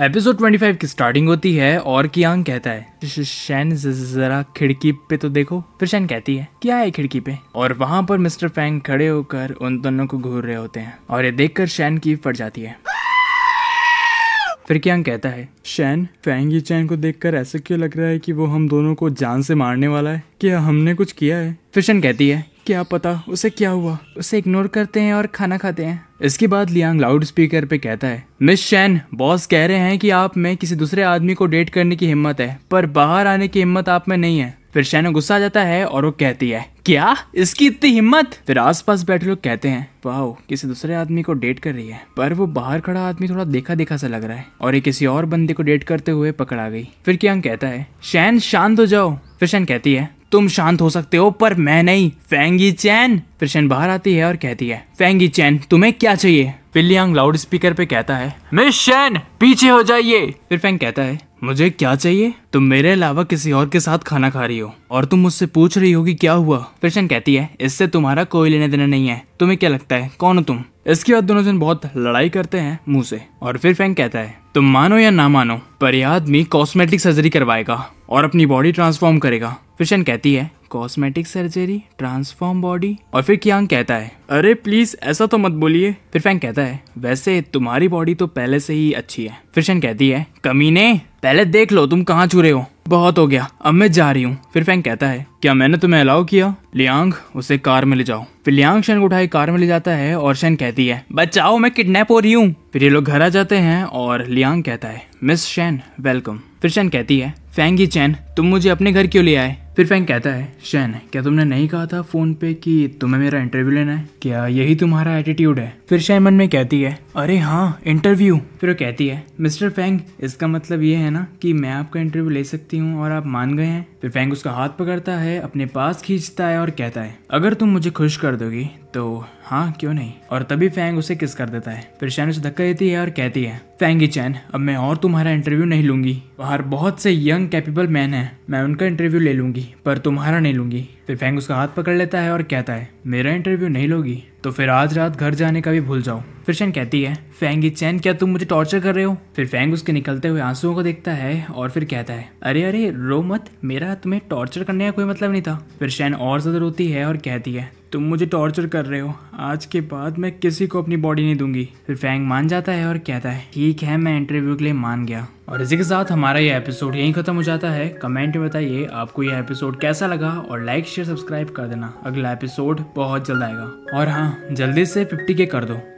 episode 25 की starting होती है और कियांग कहता है शैन जरा खिड़की पे तो देखो फिर शैन कहती है क्या है खिड़की पे और वहां पर मिस्टर फैंग खड़े होकर उन दोनों को घूर रहे होते हैं और ये देखकर शैन की फट जाती है फिर क्या कहता है शैन फैंग ये चैन को देखकर ऐसा क्यों लग रहा है कि वो हम दोनों को जान से मारने वाला है क्या हमने कुछ किया है फिर शैन कहती है क्या पता उसे क्या हुआ उसे इग्नोर करते हैं और खाना खाते हैं इसके बाद लियांग लाउड स्पीकर पे कहता है मिस शैन बॉस कह रहे हैं कि आप में किसी दूसरे आदमी को डेट करने की हिम्मत है पर बाहर आने की हिम्मत आप में नहीं है फिर शैन गुस्सा आ जाता है और वो कहती है क्या इसकी इतनी हिम्मत फिर आसपास बैठे लोग कहते हैं वाह किसी दूसरे आदमी को डेट कर रही है पर वो बाहर खड़ा आदमी थोड़ा देखा देखा सा लग रहा है और ये किसी और बंदे को डेट करते हुए पकड़ा गई फिर क्या कहता है शैन शांत हो जाओ फिर शैन कहती है तुम शांत हो सकते हो पर मैं नहीं फेंगी चैन प्रशन बाहर आती है और कहती है फेंगी चैन तुम्हें क्या चाहिए विलियांग लाउड स्पीकर पे कहता है मिस शैन पीछे हो जाइए फिर फेंग कहता है मुझे क्या चाहिए तुम मेरे अलावा किसी और के साथ खाना खा रही हो और तुम मुझसे पूछ रही हो कि क्या हुआ फिरशन कहती है इससे तुम्हारा कोई लेने देना नहीं है तुम्हें क्या लगता है कौन हो तुम इसके बाद दोनों जन बहुत लड़ाई करते हैं मुंह से और फिर फैंक कहता है तुम मानो या ना मानो पर यह आदमी कॉस्मेटिक सर्जरी करवाएगा और अपनी बॉडी ट्रांसफॉर्म करेगा फिशन कहती है कॉस्मेटिक सर्जरी ट्रांसफॉर्म बॉडी और फिर क्या कहता है अरे प्लीज ऐसा तो मत बोलिए फिर फैंक कहता है वैसे तुम्हारी बॉडी तो पहले से ही अच्छी है फिशन कहती है कमीने पहले देख लो तुम कहाँ रहे हो बहुत हो गया अब मैं जा रही हूँ फिर फैंग कहता है क्या मैंने तुम्हें अलाउ किया लियांग उसे कार में ले जाओ फिर लियांग शैन को उठाए कार में ले जाता है और शेन कहती है बचाओ मैं किडनैप हो रही हूँ फिर ये लोग घर आ जाते हैं और लियांग कहता है मिस शैन वेलकम फिर शैन कहती है फैंगी चैन तुम मुझे अपने घर क्यों ले आए फिर फैंक कहता है शैन क्या तुमने नहीं कहा था फ़ोन पे कि तुम्हें मेरा इंटरव्यू लेना है क्या यही तुम्हारा एटीट्यूड है फिर शैन मन में कहती है अरे हाँ इंटरव्यू फिर वो कहती है मिस्टर फैंग इसका मतलब ये है ना कि मैं आपका इंटरव्यू ले सकती हूँ और आप मान गए हैं फिर फैंग उसका हाथ पकड़ता है अपने पास खींचता है और कहता है अगर तुम मुझे खुश कर दोगी तो हाँ क्यों नहीं और तभी फैंग उसे किस कर देता है फिर शैन उसे धक्का देती है और कहती है फैंगी चैन अब मैं और तुम्हारा इंटरव्यू नहीं लूंगी बाहर बहुत से यंग कैपेबल मैन हैं मैं उनका इंटरव्यू ले लूंगी पर तुम्हारा नहीं लूँगी फिर फेंग उसका हाथ पकड़ लेता है और कहता है मेरा इंटरव्यू नहीं लोगी तो फिर आज रात घर जाने का भी भूल जाओ फिर चैन कहती है फैंग ये चैन क्या तुम मुझे टॉर्चर कर रहे हो फिर फैंग उसके निकलते हुए आंसुओं को देखता है और फिर कहता है अरे अरे रो मत मेरा तुम्हें टॉर्चर करने का कोई मतलब नहीं था फिर शैन और ज़्यादा रोती है और कहती है तुम मुझे टॉर्चर कर रहे हो आज के बाद मैं किसी को अपनी बॉडी नहीं दूंगी फिर फैंग मान जाता है और कहता है ठीक है मैं इंटरव्यू के लिए मान गया और इसी के साथ हमारा ये एपिसोड यहीं खत्म हो जाता है कमेंट में बताइए आपको यह एपिसोड कैसा लगा और लाइक शेयर सब्सक्राइब कर देना अगला एपिसोड बहुत जल्द आएगा और हाँ जल्दी से फिफ्टी के कर दो